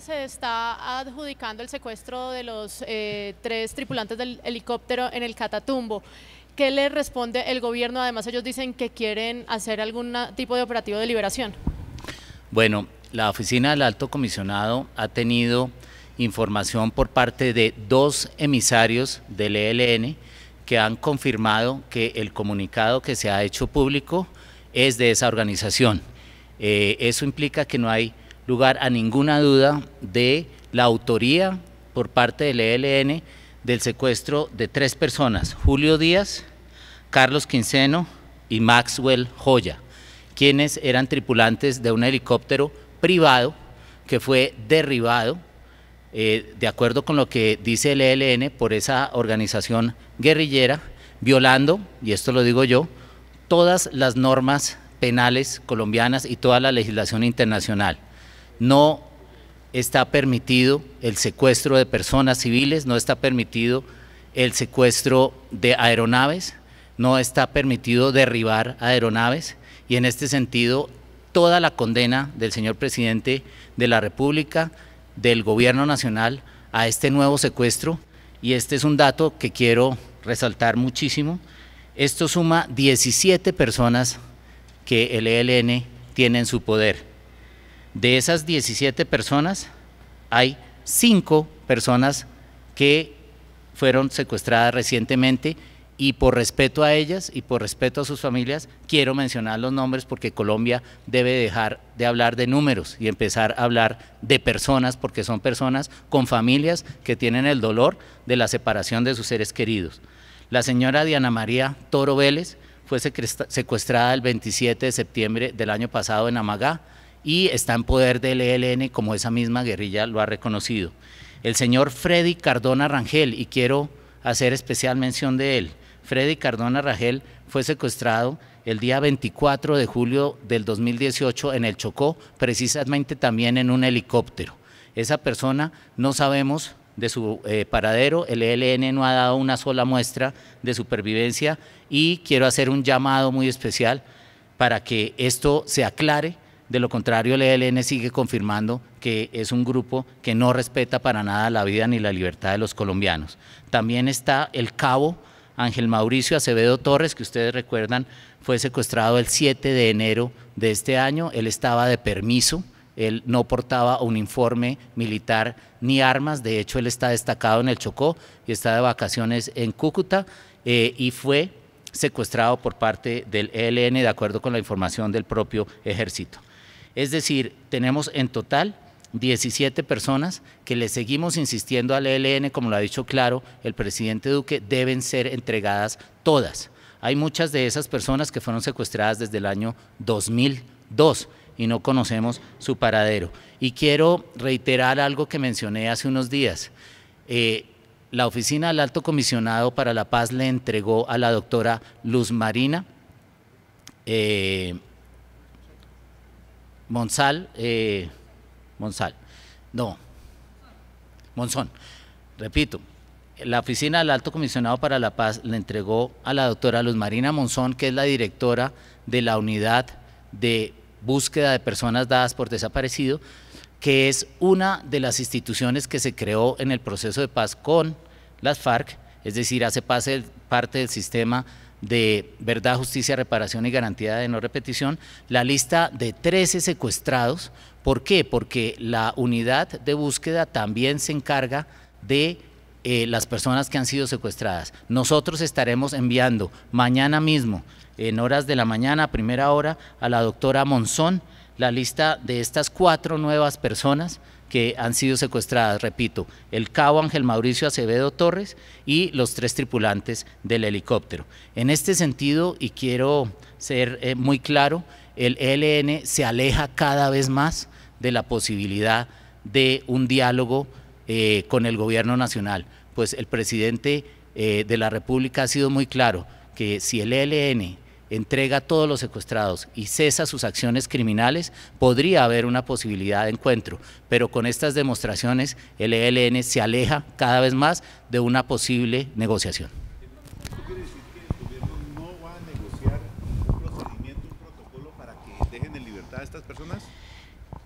se está adjudicando el secuestro de los eh, tres tripulantes del helicóptero en el Catatumbo. ¿Qué le responde el gobierno? Además, ellos dicen que quieren hacer algún tipo de operativo de liberación. Bueno, la oficina del alto comisionado ha tenido información por parte de dos emisarios del ELN que han confirmado que el comunicado que se ha hecho público es de esa organización. Eh, eso implica que no hay lugar a ninguna duda de la autoría por parte del ELN del secuestro de tres personas, Julio Díaz, Carlos Quinceno y Maxwell Joya, quienes eran tripulantes de un helicóptero privado que fue derribado, eh, de acuerdo con lo que dice el ELN, por esa organización guerrillera, violando, y esto lo digo yo, todas las normas penales colombianas y toda la legislación internacional no está permitido el secuestro de personas civiles, no está permitido el secuestro de aeronaves, no está permitido derribar aeronaves y en este sentido toda la condena del señor presidente de la República, del gobierno nacional a este nuevo secuestro y este es un dato que quiero resaltar muchísimo. Esto suma 17 personas que el ELN tiene en su poder. De esas 17 personas, hay 5 personas que fueron secuestradas recientemente y por respeto a ellas y por respeto a sus familias, quiero mencionar los nombres porque Colombia debe dejar de hablar de números y empezar a hablar de personas porque son personas con familias que tienen el dolor de la separación de sus seres queridos. La señora Diana María Toro Vélez fue secuestrada el 27 de septiembre del año pasado en Amagá y está en poder del ELN como esa misma guerrilla lo ha reconocido. El señor Freddy Cardona Rangel, y quiero hacer especial mención de él, Freddy Cardona Rangel fue secuestrado el día 24 de julio del 2018 en el Chocó, precisamente también en un helicóptero. Esa persona no sabemos de su eh, paradero, el ELN no ha dado una sola muestra de supervivencia y quiero hacer un llamado muy especial para que esto se aclare de lo contrario, el ELN sigue confirmando que es un grupo que no respeta para nada la vida ni la libertad de los colombianos. También está el cabo Ángel Mauricio Acevedo Torres, que ustedes recuerdan, fue secuestrado el 7 de enero de este año. Él estaba de permiso, él no portaba un informe militar ni armas, de hecho él está destacado en el Chocó y está de vacaciones en Cúcuta eh, y fue secuestrado por parte del ELN de acuerdo con la información del propio ejército. Es decir, tenemos en total 17 personas que le seguimos insistiendo al ELN, como lo ha dicho claro el presidente Duque, deben ser entregadas todas. Hay muchas de esas personas que fueron secuestradas desde el año 2002 y no conocemos su paradero. Y quiero reiterar algo que mencioné hace unos días. Eh, la oficina del alto comisionado para la paz le entregó a la doctora Luz Marina eh, Monsal, eh, Monsal, no, Monzón. Repito, la oficina del Alto Comisionado para la Paz le entregó a la doctora Luz Marina Monzón, que es la directora de la unidad de búsqueda de personas dadas por desaparecido, que es una de las instituciones que se creó en el proceso de paz con las FARC, es decir, hace parte del sistema de verdad, justicia, reparación y garantía de no repetición, la lista de 13 secuestrados. ¿Por qué? Porque la unidad de búsqueda también se encarga de eh, las personas que han sido secuestradas. Nosotros estaremos enviando mañana mismo, en horas de la mañana, a primera hora, a la doctora Monzón, la lista de estas cuatro nuevas personas que han sido secuestradas, repito, el cabo Ángel Mauricio Acevedo Torres y los tres tripulantes del helicóptero. En este sentido, y quiero ser eh, muy claro, el ELN se aleja cada vez más de la posibilidad de un diálogo eh, con el gobierno nacional, pues el presidente eh, de la República ha sido muy claro que si el ELN entrega a todos los secuestrados y cesa sus acciones criminales, podría haber una posibilidad de encuentro, pero con estas demostraciones el ELN se aleja cada vez más de una posible negociación. que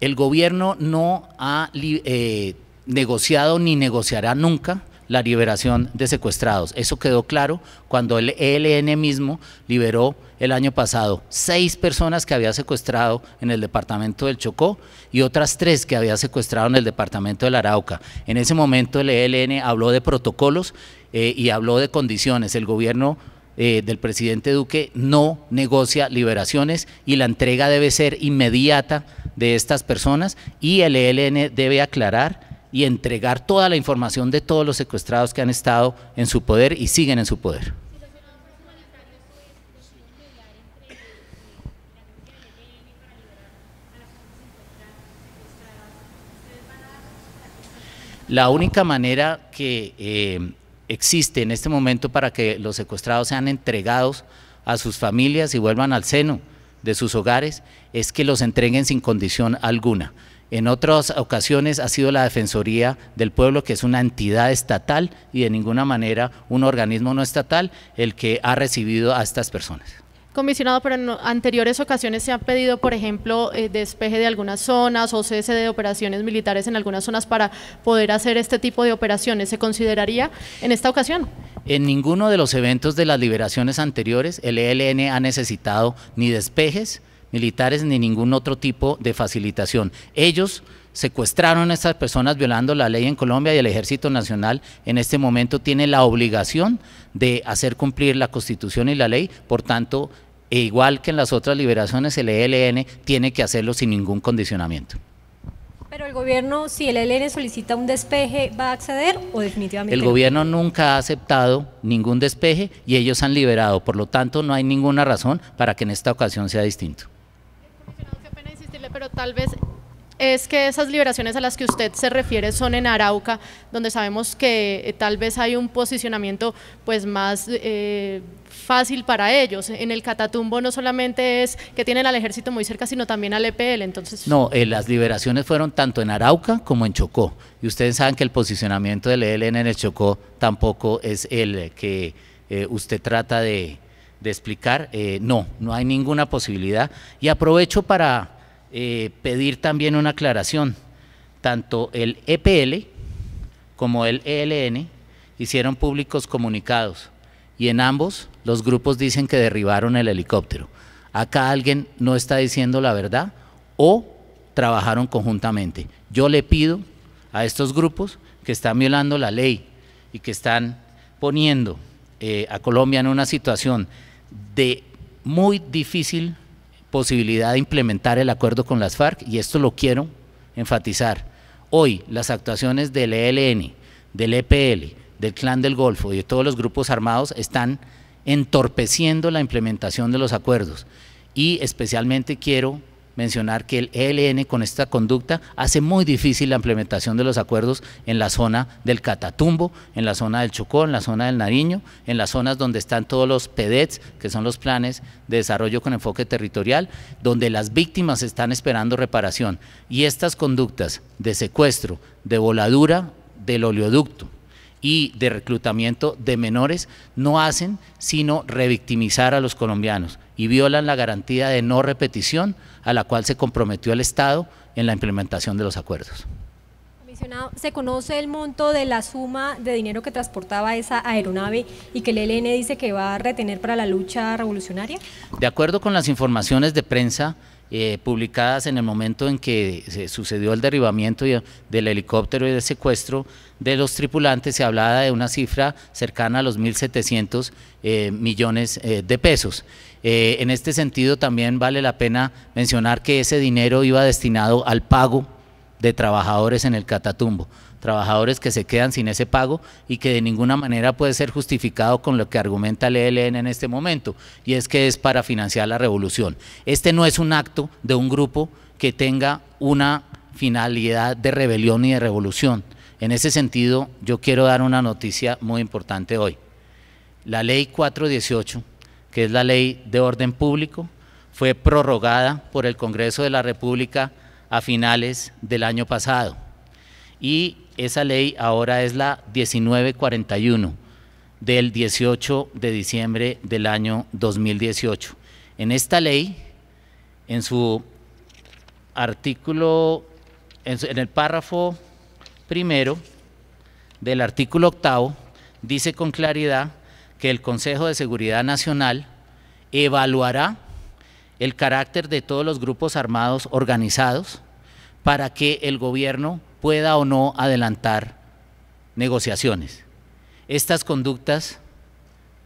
El gobierno no ha eh, negociado ni negociará nunca la liberación de secuestrados. Eso quedó claro cuando el ELN mismo liberó el año pasado seis personas que había secuestrado en el departamento del Chocó y otras tres que había secuestrado en el departamento del Arauca. En ese momento el ELN habló de protocolos eh, y habló de condiciones. El gobierno eh, del presidente Duque no negocia liberaciones y la entrega debe ser inmediata de estas personas y el ELN debe aclarar y entregar toda la información de todos los secuestrados que han estado en su poder y siguen en su poder. La única manera que eh, existe en este momento para que los secuestrados sean entregados a sus familias y vuelvan al seno de sus hogares es que los entreguen sin condición alguna. En otras ocasiones ha sido la Defensoría del Pueblo, que es una entidad estatal y de ninguna manera un organismo no estatal, el que ha recibido a estas personas. Comisionado, pero en anteriores ocasiones se ha pedido, por ejemplo, eh, despeje de algunas zonas o cese de operaciones militares en algunas zonas para poder hacer este tipo de operaciones. ¿Se consideraría en esta ocasión? En ninguno de los eventos de las liberaciones anteriores el ELN ha necesitado ni despejes militares ni ningún otro tipo de facilitación. Ellos secuestraron a estas personas violando la ley en Colombia y el Ejército Nacional en este momento tiene la obligación de hacer cumplir la Constitución y la ley, por tanto, e igual que en las otras liberaciones, el ELN tiene que hacerlo sin ningún condicionamiento. Pero el gobierno, si el ELN solicita un despeje, ¿va a acceder o definitivamente? El gobierno nunca ha aceptado ningún despeje y ellos han liberado, por lo tanto no hay ninguna razón para que en esta ocasión sea distinto pero tal vez es que esas liberaciones a las que usted se refiere son en Arauca, donde sabemos que eh, tal vez hay un posicionamiento pues más eh, fácil para ellos. En el Catatumbo no solamente es que tienen al ejército muy cerca, sino también al EPL. Entonces... No, eh, las liberaciones fueron tanto en Arauca como en Chocó. Y ustedes saben que el posicionamiento del ELN en el Chocó tampoco es el que usted trata de, de explicar. no, no hay ninguna posibilidad. Y aprovecho para eh, pedir también una aclaración. Tanto el EPL como el ELN hicieron públicos comunicados y en ambos los grupos dicen que derribaron el helicóptero. Acá alguien no está diciendo la verdad o trabajaron conjuntamente. Yo le pido a estos grupos que están violando la ley y que están poniendo eh, a Colombia en una situación de muy difícil posibilidad de implementar el acuerdo con las FARC y esto lo quiero enfatizar. Hoy las actuaciones del ELN, del EPL, del Clan del Golfo y de todos los grupos armados están entorpeciendo la implementación de los acuerdos y especialmente quiero mencionar que el ELN con esta conducta hace muy difícil la implementación de los acuerdos en la zona del Catatumbo, en la zona del Chocó, en la zona del Nariño, en las zonas donde están todos los PEDETs, que son los planes de desarrollo con enfoque territorial, donde las víctimas están esperando reparación. Y estas conductas de secuestro, de voladura del oleoducto, y de reclutamiento de menores no hacen sino revictimizar a los colombianos y violan la garantía de no repetición a la cual se comprometió el Estado en la implementación de los acuerdos. Comisionado, ¿se conoce el monto de la suma de dinero que transportaba esa aeronave y que el ELN dice que va a retener para la lucha revolucionaria? De acuerdo con las informaciones de prensa, eh, publicadas en el momento en que se sucedió el derribamiento eh, del helicóptero y el secuestro de los tripulantes, se hablaba de una cifra cercana a los 1.700 eh, millones de pesos. en este sentido también vale la pena mencionar que ese dinero iba destinado al pago de trabajadores en el Catatumbo, trabajadores que se quedan sin ese pago y que de ninguna manera puede ser justificado con lo que argumenta el ELN en este momento, y es que es para financiar la revolución. Este no es un acto de un grupo que tenga una finalidad de rebelión y de revolución. En ese sentido, yo quiero dar una noticia muy importante hoy. La ley 418, que es la ley de orden público, fue prorrogada por el Congreso de la República a finales del año pasado. Y esa ley ahora es la 1941 del 18 de diciembre del año 2018. En esta ley, en su artículo, en, el párrafo primero del artículo octavo, dice con claridad que el Consejo de Seguridad Nacional evaluará el carácter de todos los grupos armados organizados para que el gobierno pueda o no adelantar negociaciones. Estas conductas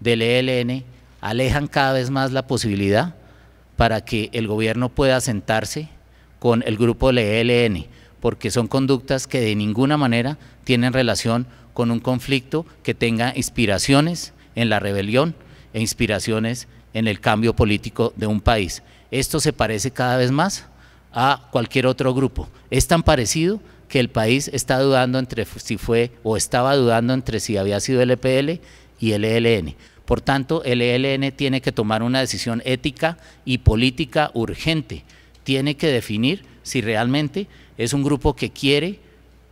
del ELN alejan cada vez más la posibilidad para que el gobierno pueda sentarse con el grupo del ELN, porque son conductas que de ninguna manera tienen relación con un conflicto que tenga inspiraciones en la rebelión e inspiraciones en en el cambio político de un país. Esto se parece cada vez más a cualquier otro grupo. Es tan parecido que el país está dudando entre si fue o estaba dudando entre si había sido el EPL y el ELN. Por tanto, el ELN tiene que tomar una decisión ética y política urgente. Tiene que definir si realmente es un grupo que quiere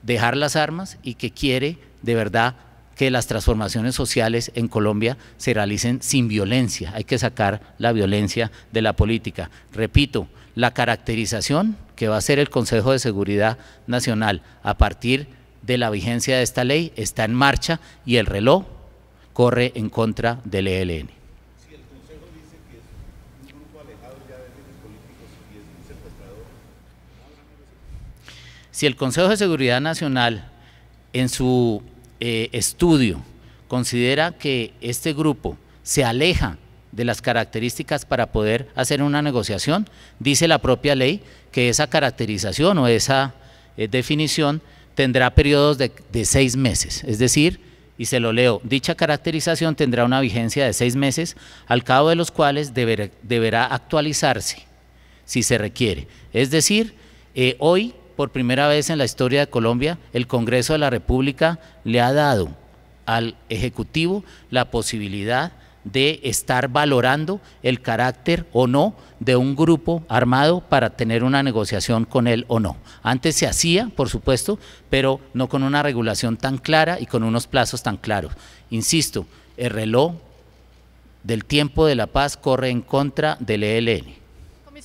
dejar las armas y que quiere de verdad que las transformaciones sociales en Colombia se realicen sin violencia. Hay que sacar la violencia de la política. Repito, la caracterización que va a hacer el Consejo de Seguridad Nacional a partir de la vigencia de esta ley está en marcha y el reloj corre en contra del e ELN. si el Consejo de Seguridad Nacional en su eh, estudio considera que este grupo se aleja de las características para poder hacer una negociación, dice la propia ley que esa caracterización o esa eh, definición tendrá periodos de, seis meses, es decir, y se lo leo, dicha caracterización tendrá una vigencia de seis meses, al cabo de los cuales deberá actualizarse si se requiere. Es decir, eh, hoy por primera vez en la historia de Colombia, el Congreso de la República le ha dado al Ejecutivo la posibilidad de estar valorando el carácter o no de un grupo armado para tener una negociación con él o no. Antes se hacía, por supuesto, pero no con una regulación tan clara y con unos plazos tan claros. Insisto, el reloj del tiempo de la paz corre en contra del ELN.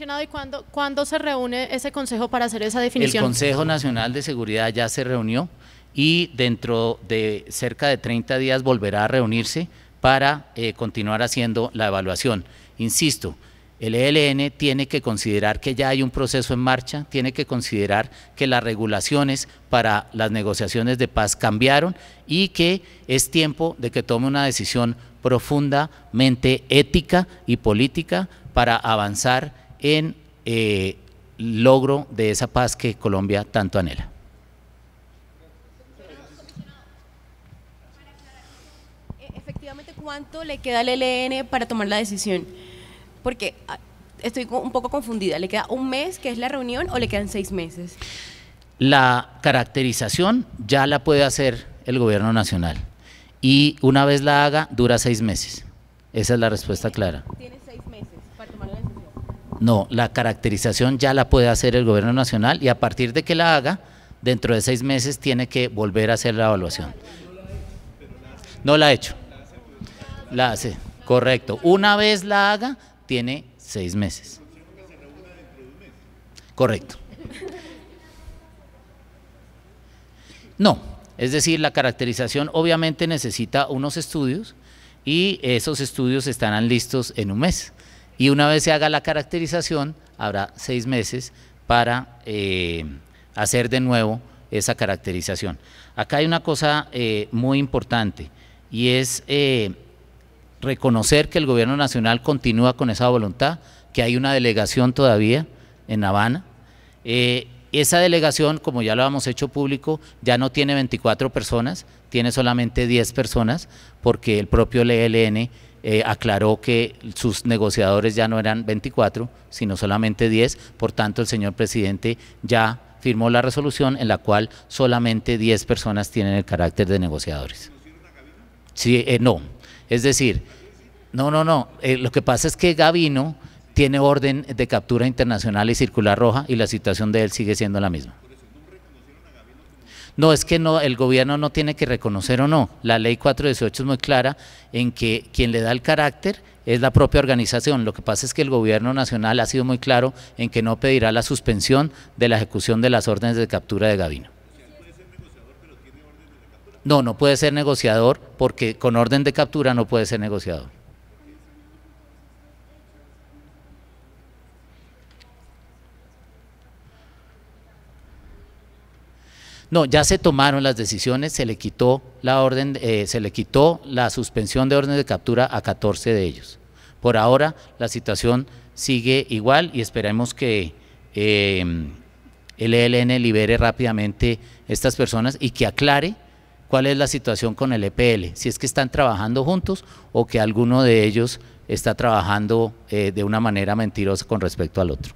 ¿y cuándo, se reúne ese consejo para hacer esa definición? El Consejo Nacional de Seguridad ya se reunió y dentro de cerca de 30 días volverá a reunirse para eh, continuar haciendo la evaluación. Insisto, el ELN tiene que considerar que ya hay un proceso en marcha, tiene que considerar que las regulaciones para las negociaciones de paz cambiaron y que es tiempo de que tome una decisión profundamente ética y política para avanzar en el eh, logro de esa paz que Colombia tanto anhela. E-, efectivamente, ¿cuánto le queda al ELN para tomar la decisión? Porque ah, estoy un poco confundida, ¿le queda un mes que es la reunión o le quedan seis meses? La caracterización ya la puede hacer el gobierno nacional y una vez la haga dura seis meses. Esa es la respuesta clara. No, la caracterización ya la puede hacer el gobierno nacional y a partir de que la haga, dentro de seis meses tiene que volver a hacer la evaluación. No la ha hecho. La hace, correcto. Una vez la haga, tiene seis meses. Correcto. No, es decir, la caracterización obviamente necesita unos estudios y esos estudios estarán listos en un mes y una vez se haga la caracterización, habrá seis meses para eh, hacer de nuevo esa caracterización. Acá hay una cosa eh, muy importante y es eh, reconocer que el gobierno nacional continúa con esa voluntad, que hay una delegación todavía en Habana. esa delegación, como ya lo hemos hecho público, ya no tiene 24 personas, tiene solamente 10 personas, porque el propio Lln eh, aclaró que sus negociadores ya no eran 24, sino solamente 10, por tanto el señor presidente ya firmó la resolución en la cual solamente 10 personas tienen el carácter de negociadores. Sí, eh, no, es decir, no, no, no, eh, lo que pasa es que Gavino tiene orden de captura internacional y circular roja y la situación de él sigue siendo la misma no es que no, el gobierno no tiene que reconocer o no. La ley 418 es muy clara en que quien le da el carácter es la propia organización. Lo que pasa es que el gobierno nacional ha sido muy claro en que no pedirá la suspensión de la ejecución de las órdenes de captura de Gavino. No, no puede ser negociador porque con orden de captura no puede ser negociador. No, ya se tomaron las decisiones, se le quitó la orden, eh, se le quitó la suspensión de órdenes de captura a 14 de ellos. Por ahora la situación sigue igual y esperemos que em, el ELN libere rápidamente estas personas y que aclare cuál es la situación con el EPL, si es que están trabajando juntos o que alguno de ellos está trabajando eh, de una manera mentirosa con respecto al otro.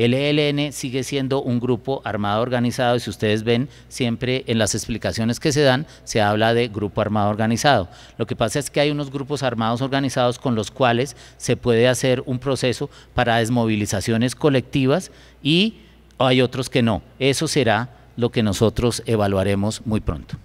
El ELN sigue siendo un grupo armado organizado y si ustedes ven siempre en las explicaciones que se dan se habla de grupo armado organizado. Lo que pasa es que hay unos grupos armados organizados con los cuales se puede hacer un proceso para desmovilizaciones colectivas y hay otros que no. Eso será lo que nosotros evaluaremos muy pronto.